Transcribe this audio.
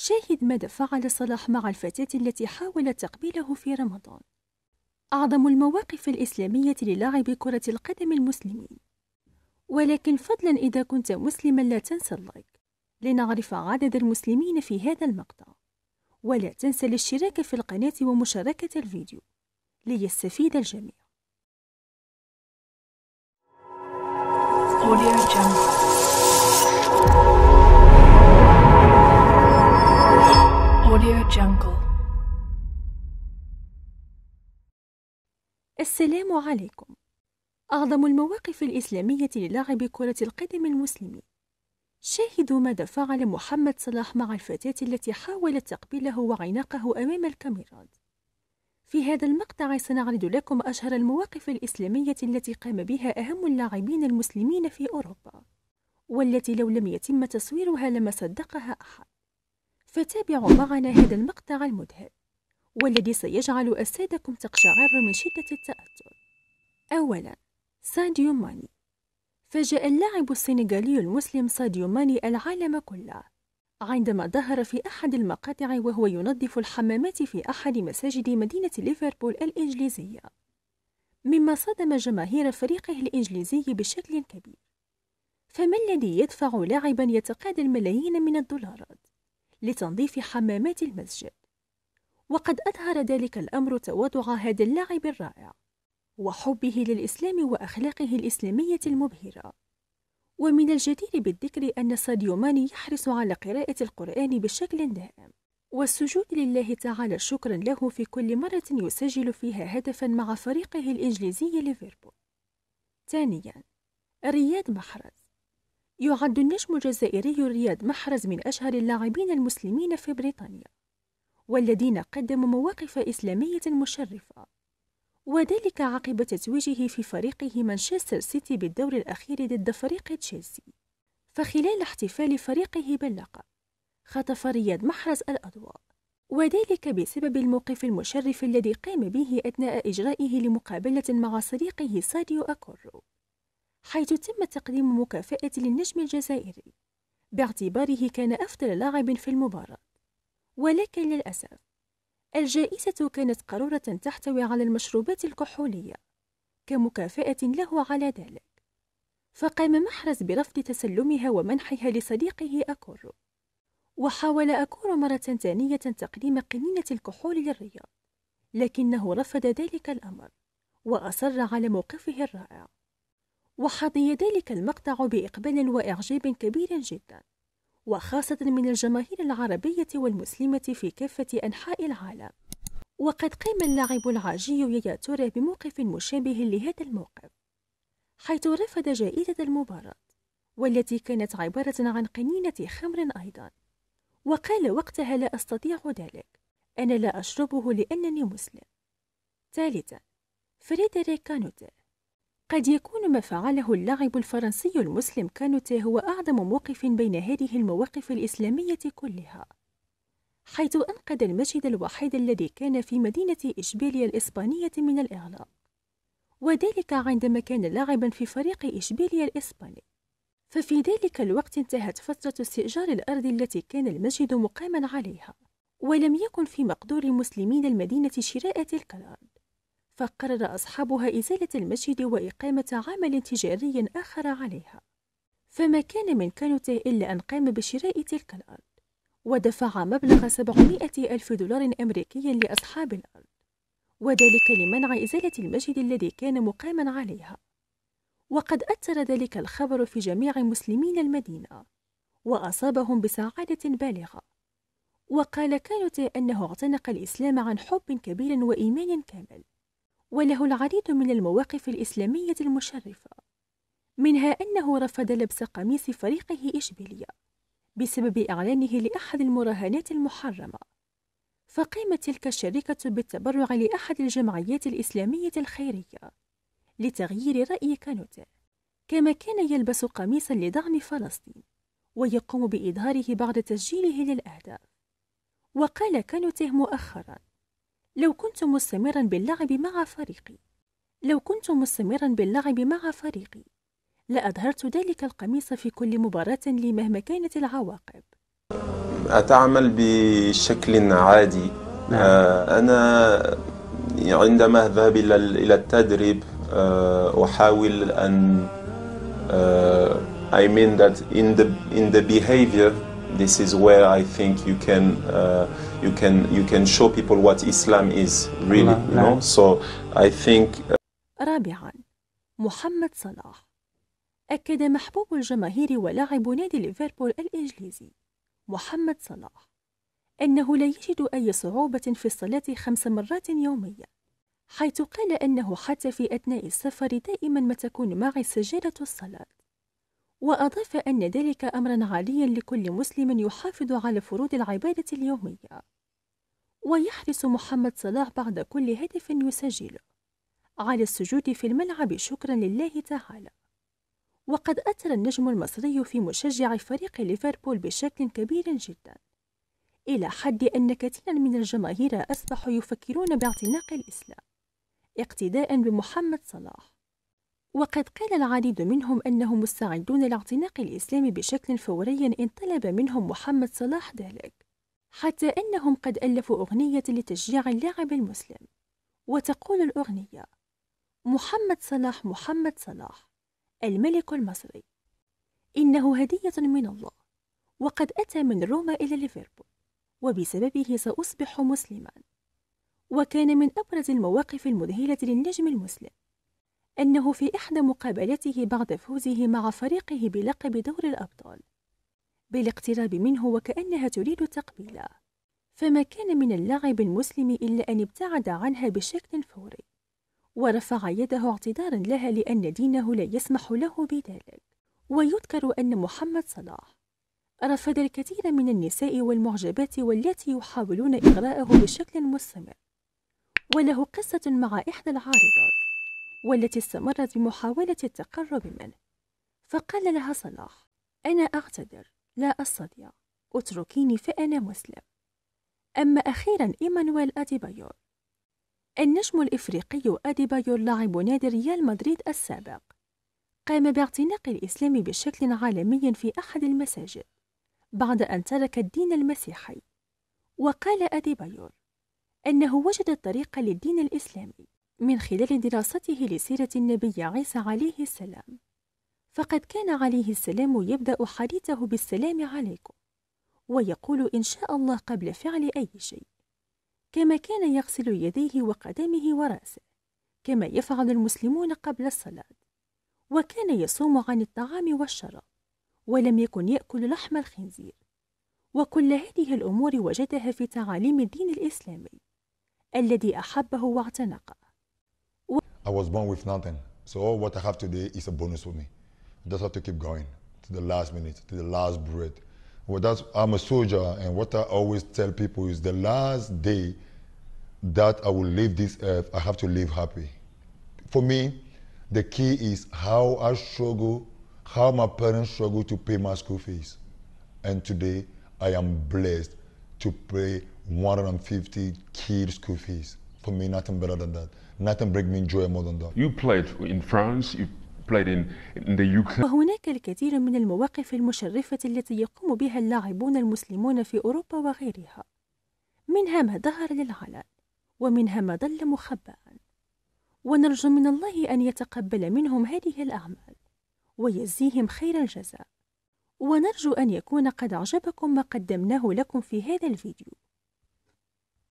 شاهد ماذا فعل صلاح مع الفتاة التي حاولت تقبيله في رمضان أعظم المواقف الإسلامية للاعب كرة القدم المسلمين ولكن فضلا إذا كنت مسلما لا تنسى اللايك لنعرف عدد المسلمين في هذا المقطع ولا تنسى الاشتراك في القناة ومشاركة الفيديو ليستفيد الجميع Audio Jungle. Audio Jungle السلام عليكم أعظم المواقف الإسلامية للاعب كرة القدم المسلمين شاهدوا ماذا فعل محمد صلاح مع الفتاة التي حاولت تقبيله وعناقه أمام الكاميرات في هذا المقطع سنعرض لكم أشهر المواقف الإسلامية التي قام بها أهم اللاعبين المسلمين في أوروبا والتي لو لم يتم تصويرها لما صدقها أحد فتابعوا معنا هذا المقطع المذهل والذي سيجعل أجسادكم تقشعر من شدة التأثر أولا ساديو ماني فاجأ اللاعب السنغالي المسلم ساديو ماني العالم كله عندما ظهر في أحد المقاطع وهو ينظف الحمامات في أحد مساجد مدينة ليفربول الإنجليزية مما صدم جماهير فريقه الإنجليزي بشكل كبير فما الذي يدفع لاعبا يتقاضى الملايين من الدولارات لتنظيف حمامات المسجد وقد أظهر ذلك الأمر تواضع هذا اللاعب الرائع وحبه للإسلام وأخلاقه الإسلامية المبهرة ومن الجدير بالذكر أن ساديو ماني يحرص على قراءة القرآن بشكل دائم والسجود لله تعالى شكرا له في كل مرة يسجل فيها هدفا مع فريقه الإنجليزي ليفربول ثانيا رياض محرز يعد النجم الجزائري رياض محرز من أشهر اللاعبين المسلمين في بريطانيا والذين قدموا مواقف إسلامية مشرفة وذلك عقب تتويجه في فريقه مانشستر سيتي بالدور الأخير ضد فريق تشيلسي فخلال احتفال فريقه باللقب خطف رياض محرز الأضواء وذلك بسبب الموقف المشرف الذي قام به أثناء إجرائه لمقابلة مع صديقه ساديو أكورو حيث تم تقديم مكافأة للنجم الجزائري باعتباره كان أفضل لاعب في المباراة ولكن للأسف الجائزة كانت قارورة تحتوي على المشروبات الكحولية كمكافأة له على ذلك فقام محرز برفض تسلمها ومنحها لصديقه أكورو وحاول أكورو مرة ثانية تقديم قنينة الكحول للرياض لكنه رفض ذلك الأمر وأصر على موقفه الرائع وحظي ذلك المقطع بإقبال وإعجاب كبير جدا وخاصة من الجماهير العربية والمسلمة في كافة أنحاء العالم وقد قام اللاعب العاجي يا ترى بموقف مشابه لهذا الموقف حيث رفض جائزة المباراة والتي كانت عبارة عن قنينة خمر أيضا وقال وقتها لا أستطيع ذلك أنا لا أشربه لأنني مسلم ثالثا فريدريك كانوتر قد يكون ما فعله اللاعب الفرنسي المسلم كانوتي هو أعظم موقف بين هذه المواقف الإسلامية كلها حيث أنقذ المسجد الوحيد الذي كان في مدينة إشبيلية الإسبانية من الإغلاق وذلك عندما كان لاعبا في فريق إشبيلية الإسباني ففي ذلك الوقت انتهت فترة استئجار الأرض التي كان المسجد مقاما عليها ولم يكن في مقدور مسلمين المدينة شراء تلك الأرض فقرر أصحابها إزالة المسجد وإقامة عمل تجاري آخر عليها فما كان من كانوته إلا أن قام بشراء تلك الأرض ودفع مبلغ 700 ألف دولار أمريكي لأصحاب الأرض وذلك لمنع إزالة المسجد الذي كان مقاما عليها وقد أثر ذلك الخبر في جميع مسلمين المدينة وأصابهم بسعادة بالغة وقال كانوتي أنه اعتنق الإسلام عن حب كبير وإيمان كامل وله العديد من المواقف الإسلامية المشرفة منها أنه رفض لبس قميص فريقه إشبيلية بسبب إعلانه لأحد المراهنات المحرمة فقامت تلك الشركة بالتبرع لأحد الجمعيات الإسلامية الخيرية لتغيير رأي كانوته كما كان يلبس قميصا لدعم فلسطين ويقوم بإظهاره بعد تسجيله للأهداف وقال كانوته مؤخرا لو كنت مستمرا باللعب مع فريقي لو كنت مستمرا باللعب مع فريقي لأظهرت ذلك القميص في كل مباراة لي مهما كانت العواقب أتعمل بشكل عادي نعم. آه، أنا عندما أذهب إلى التدريب آه، أحاول أن آه، I mean that in the in the behavior this is where I think you can uh, you can you can show people what Islam is really you know so I think uh, رابعا محمد صلاح أكد محبوب الجماهير ولاعب نادي ليفربول الإنجليزي محمد صلاح أنه لا يجد أي صعوبة في الصلاة خمس مرات يوميا حيث قال أنه حتى في أثناء السفر دائما ما تكون معي سجادة الصلاة وأضاف أن ذلك أمرا عاليا لكل مسلم يحافظ على فروض العبادة اليومية ويحرص محمد صلاح بعد كل هدف يسجله على السجود في الملعب شكرا لله تعالى وقد أثر النجم المصري في مشجع فريق ليفربول بشكل كبير جدا إلى حد أن كثيرا من الجماهير أصبحوا يفكرون باعتناق الإسلام اقتداء بمحمد صلاح وقد قال العديد منهم أنهم مستعدون لاعتناق الإسلام بشكل فوري إن طلب منهم محمد صلاح ذلك حتى أنهم قد ألفوا أغنية لتشجيع اللاعب المسلم وتقول الأغنية محمد صلاح محمد صلاح الملك المصري إنه هدية من الله وقد أتى من روما إلى ليفربول وبسببه سأصبح مسلما وكان من أبرز المواقف المذهلة للنجم المسلم أنه في إحدى مقابلاته بعد فوزه مع فريقه بلقب دور الأبطال بالاقتراب منه وكأنها تريد تقبيله فما كان من اللاعب المسلم إلا أن ابتعد عنها بشكل فوري ورفع يده اعتذارا لها لأن دينه لا يسمح له بذلك ويذكر أن محمد صلاح رفض الكثير من النساء والمعجبات والتي يحاولون إغراءه بشكل مستمر وله قصة مع إحدى العارضات والتي استمرت بمحاولة التقرب منه فقال لها صلاح أنا أعتذر لا أستطيع اتركيني فأنا مسلم أما أخيرا إيمانويل أديبايور النجم الإفريقي أديبايور لاعب نادي ريال مدريد السابق قام باعتناق الإسلام بشكل عالمي في أحد المساجد بعد أن ترك الدين المسيحي وقال أديبايور أنه وجد الطريق للدين الإسلامي من خلال دراسته لسيرة النبي عيسى عليه السلام فقد كان عليه السلام يبدأ حديثه بالسلام عليكم ويقول إن شاء الله قبل فعل أي شيء كما كان يغسل يديه وقدمه ورأسه كما يفعل المسلمون قبل الصلاة وكان يصوم عن الطعام والشراب ولم يكن يأكل لحم الخنزير وكل هذه الأمور وجدها في تعاليم الدين الإسلامي الذي أحبه واعتنقه I was born with nothing. So all what I have today is a bonus for me. I just have to keep going to the last minute, to the last breath. Well, that's, I'm a soldier, and what I always tell people is the last day that I will leave this earth, I have to live happy. For me, the key is how I struggle, how my parents struggle to pay my school fees. And today, I am blessed to pay 150 kids' school fees. for me, nothing better than that. Nothing brings me joy more than that. You played in France, you played in, in the UK. وهناك الكثير من المواقف المشرفة التي يقوم بها اللاعبون المسلمون في أوروبا وغيرها. منها ما ظهر للعلن، ومنها ما ظل مخبأ. ونرجو من الله أن يتقبل منهم هذه الأعمال، ويزيهم خير الجزاء. ونرجو أن يكون قد أعجبكم ما قدمناه لكم في هذا الفيديو.